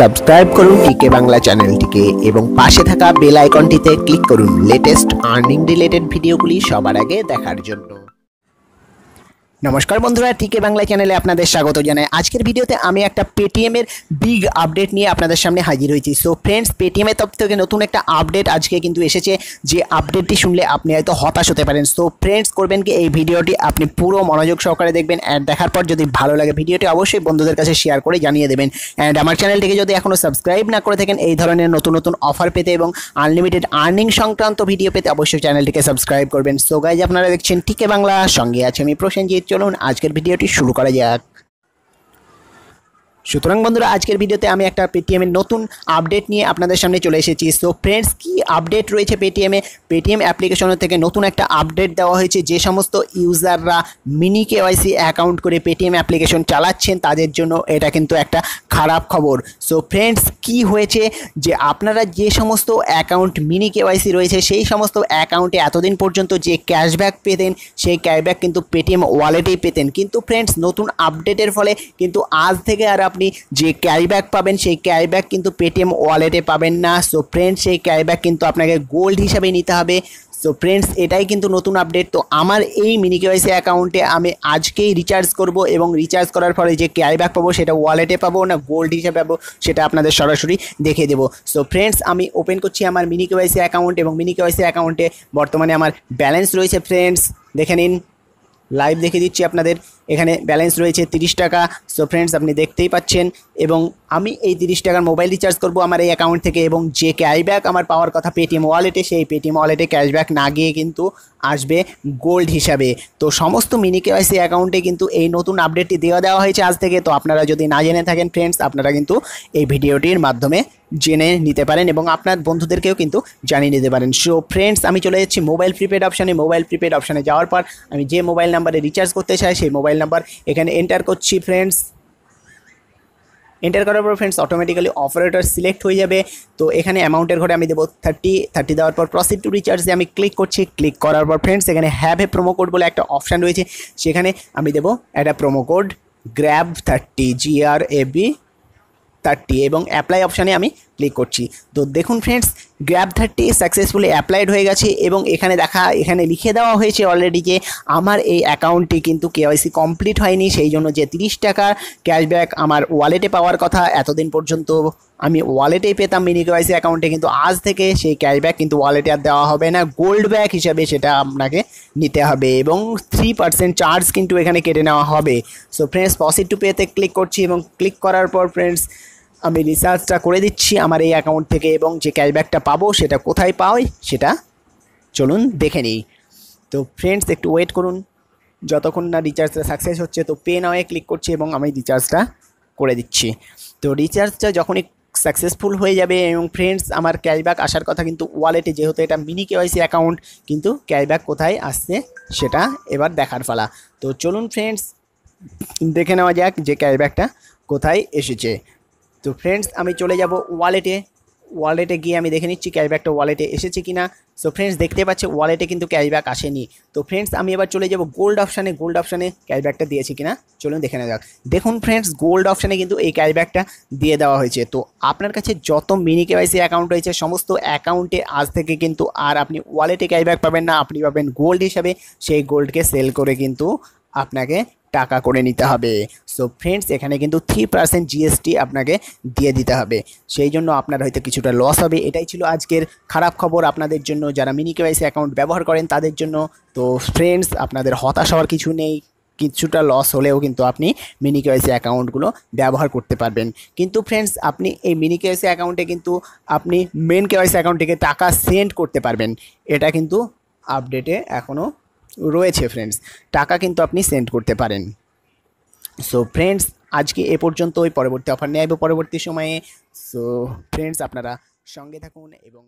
subscribe করুন টিকে বাংলা চ্যানেলটিকে এবং পাশে থাকা বেল আইকনটিতে ক্লিক করুন লেটেস্ট আর্নিং রিলেটেড ভিডিওগুলি সবার আগে দেখার জন্য নমস্কার বন্ধুরা টিকে বাংলা চ্যানেলে আপনাদের স্বাগত জানাই আজকের ভিডিওতে আমি একটা পেটিএমের বিগ আপডেট নিয়ে আপনাদের সামনে হাজির হয়েছি সো ফ্রেন্ডস পেটিএমের তরফ থেকে নতুন একটা আপডেট আজকে কিন্তু এসেছে যে আপডেটটি শুনলে আপনি হয়তো হতাশ হতে পারেন সো ফ্রেন্ডস করবেন কি এই ভিডিওটি আপনি পুরো মনোযোগ সহকারে দেখবেন অ্যান্ড দেখার পর যদি ভালো লাগে ভিডিওটি অবশ্যই বন্ধুদের কাছে শেয়ার করে জানিয়ে দেবেন অ্যান্ড আমার চ্যানেলটিকে যদি এখনও সাবস্ক্রাইব না করে থাকেন এই ধরনের নতুন নতুন অফার পেতে এবং আনলিমিটেড আর্নিং সংক্রান্ত ভিডিও পেতে অবশ্যই চ্যানেলটিকে সাবস্ক্রাইব করবেন সো গাইজ আপনারা দেখছেন টিকে বাংলা সঙ্গে আছে আমি প্রসেনজিৎ চলুন আজকের ভিডিওটি শুরু করা যাক সুতরাং বন্ধুরা আজকের ভিডিওতে আমি একটা পেটিএমের নতুন আপডেট নিয়ে আপনাদের সামনে চলে এসেছি সো ফ্রেন্ডস কি আপডেট রয়েছে পেটিএমে পেটিএম অ্যাপ্লিকেশন থেকে নতুন একটা আপডেট দেওয়া হয়েছে যে সমস্ত ইউজাররা মিনি কেওয়াইসি অ্যাকাউন্ট করে পেটিএম অ্যাপ্লিকেশন চালাচ্ছেন তাদের জন্য এটা কিন্তু একটা খারাপ খবর সো ফ্রেন্ডস কি হয়েছে যে আপনারা যে সমস্ত অ্যাকাউন্ট মিনি কেওয়াইসি রয়েছে সেই সমস্ত অ্যাকাউন্টে এতদিন পর্যন্ত যে ক্যাশব্যাক পেতেন সেই ক্যাশব্যাক কিন্তু পেটিএম ওয়ালেটেই পেতেন কিন্তু ফ্রেন্ডস নতুন আপডেটের ফলে কিন্তু আজ থেকে আর আপনি যে ক্যারিব্যাক পাবেন সেই ক্যারিব্যাক কিন্তু পেটিএম ওয়ালেটে পাবেন না সো ফ্রেন্ডস সেই ক্যারিব্যাক কিন্তু আপনাকে গোল্ড হিসাবে নিতে হবে সো ফ্রেন্ডস এটাই কিন্তু নতুন আপডেট তো আমার এই মিনি কেওয়াইসি অ্যাকাউন্টে আমি আজকেই রিচার্জ করব এবং রিচার্জ করার ফলে যে ক্যারিব্যাক ব্যাক পাবো সেটা ওয়ালেটে পাবো না গোল্ড হিসাবে পাবো সেটা আপনাদের সরাসরি দেখে দেবো সো ফ্রেন্ডস আমি ওপেন করছি আমার মিনি কেওয়াইসি অ্যাকাউন্ট এবং মিনি কেওয়াইসি অ্যাকাউন্টে বর্তমানে আমার ব্যালেন্স রয়েছে ফ্রেন্ডস দেখে নিন লাইভ দেখে দিচ্ছি আপনাদের এখানে ব্যালেন্স রয়েছে তিরিশ টাকা সো ফ্রেন্ডস আপনি দেখতেই পাচ্ছেন এবং আমি এই তিরিশ টাকার মোবাইল রিচার্জ করব আমার এই অ্যাকাউন্ট থেকে এবং যে ক্যাশব্যাক আমার পাওয়ার কথা পেটিএম ওয়ালেটে সেই পেটিএম ওয়ালেটে ক্যাশব্যাক না গিয়ে কিন্তু আসবে গোল্ড হিসাবে তো সমস্ত মিনি কেওয়াইসি অ্যাকাউন্টে কিন্তু এই নতুন আপডেটটি দেওয়া দেওয়া হয়েছে আজ থেকে তো আপনারা যদি না জেনে থাকেন ফ্রেন্ডস আপনারা কিন্তু এই ভিডিওটির মাধ্যমে জেনে নিতে পারেন এবং আপনার বন্ধুদেরকেও কিন্তু জানিয়ে নিতে পারেন সো ফ্রেন্ডস আমি চলে যাচ্ছি মোবাইল প্রিপেড অপশানে মোবাইল প্রিপেড অপশানে যাওয়ার পর আমি যে মোবাইল নাম্বারে রিচার্জ করতে চাই সেই মোবাইল নাম্বার এখানে এন্টার করছি ফ্রেন্ডস এন্টার করার পর ফ্রেন্ডস অটোমেটিক্যালি অপারেটর সিলেক্ট হয়ে যাবে তো এখানে অ্যামাউন্টের ঘরে আমি দেবো থার্টি থার্টি দেওয়ার পর প্রসিড টু রিচার্জে আমি ক্লিক করছি ক্লিক করার পর ফ্রেন্ডস এখানে হ্যাভ এ প্রোমো কোড বলে একটা অপশান রয়েছে সেখানে আমি দেবো একটা promo code grab thirty G R A B thirty এবং অ্যাপ্লাই অপশানে আমি ক্লিক করছি তো দেখুন friends grab thirty successfully applied হয়ে গেছে এবং এখানে দেখা এখানে লিখে দেওয়া হয়েছে অলরেডি যে আমার এই অ্যাকাউন্টটি কিন্তু কেওয়াইসি কমপ্লিট হয়নি সেই জন্য যে তিরিশ টাকার ক্যাশব্যাক আমার ওয়ালেটে পাওয়ার কথা এতদিন পর্যন্ত আমি ওয়ালেটেই পেতাম মিনি কেওয়াইসি অ্যাকাউন্টে কিন্তু আজ থেকে সেই ক্যাশব্যাক কিন্তু ওয়ালেটে আর দেওয়া হবে না গোল্ড ব্যাক হিসাবে সেটা আপনাকে নিতে হবে এবং থ্রি পার্সেন্ট চার্জ কিন্তু এখানে কেটে নেওয়া হবে সো ফ্রেন্ডস পসিট টু পেতে ক্লিক করছি এবং ক্লিক করার পর ফ্রেন্ডস আমি রিচার্জটা করে দিচ্ছি আমার এই অ্যাকাউন্ট থেকে এবং যে ক্যাশব্যাকটা পাবো সেটা কোথায় পাই সেটা চলুন দেখে নিই তো ফ্রেন্ডস একটু ওয়েট করুন যতক্ষণ না রিচার্জটা সাকসেস হচ্ছে তো পে নাওয়ে ক্লিক করছি এবং আমি রিচার্জটা করে দিচ্ছি তো রিচার্জটা যখনই সাকসেসফুল হয়ে যাবে এবং ফ্রেন্ডস আমার ক্যাশব্যাক আসার কথা কিন্তু ওয়ালেটে যেহেতু এটা মিনি কেওয়াইসি অ্যাকাউন্ট কিন্তু ক্যাশব্যাক কোথায় আসছে সেটা এবার দেখার ফালা তো চলুন ফ্রেন্ডস দেখে নেওয়া যাক যে ক্যাশব্যাকটা কোথায় এসেছে তো ফ্রেন্ডস আমি চলে যাব ওয়ালেটে ওয়ালেটে গিয়ে আমি দেখে নিচ্ছি ক্যাশব্যাকটা ওয়ালেটে এসেছে কি না সো ফ্রেন্ডস দেখতে পাচ্ছি ওয়ালেটে কিন্তু ক্যাশব্যাক আসেনি তো ফ্রেন্ডস আমি এবার চলে যাব গোল্ড অপশানে গোল্ড অপশানে ক্যাশব্যাকটা দিয়েছে কি না চলুন দেখে নেওয়া যাক দেখুন ফ্রেন্ডস গোল্ড অপশানে কিন্তু এই ক্যাশব্যাকটা দিয়ে দেওয়া হয়েছে তো আপনার কাছে যত মিনি কেওয়াইসি অ্যাকাউন্ট রয়েছে সমস্ত অ্যাকাউন্টে আজ থেকে কিন্তু আর আপনি ওয়ালেটে ক্যাশব্যাক পাবেন না আপনি পাবেন গোল্ড হিসাবে সেই গোল্ডকে সেল করে কিন্তু আপনাকে টাকা করে নিতে হবে সো ফ্রেন্ডস এখানে কিন্তু থ্রি পার্সেন্ট জিএসটি আপনাকে দিয়ে দিতে হবে সেই জন্য আপনার হয়তো কিছুটা লস হবে এটাই ছিল আজকের খারাপ খবর আপনাদের জন্য যারা মিনি কেওয়াইসি অ্যাকাউন্ট ব্যবহার করেন তাদের জন্য তো ফ্রেন্ডস আপনাদের হতাশ হওয়ার কিছু নেই কিছুটা লস হলেও কিন্তু আপনি মিনি কেওয়াইসি অ্যাকাউন্টগুলো ব্যবহার করতে পারবেন কিন্তু ফ্রেন্ডস আপনি এই মিনি কেওয়াইসি অ্যাকাউন্টে কিন্তু আপনি মেন কেওয়াইসি অ্যাকাউন্ট থেকে টাকা সেন্ড করতে পারবেন এটা কিন্তু আপডেটে এখনও রয়েছে ফ্রেন্ডস টাকা কিন্তু আপনি সেন্ড করতে পারেন সো ফ্রেন্ডস আজকে এ পর্যন্ত ওই পরবর্তী অফার নিয়ে আসবো পরবর্তী সময়ে সো ফ্রেন্ডস আপনারা সঙ্গে থাকুন এবং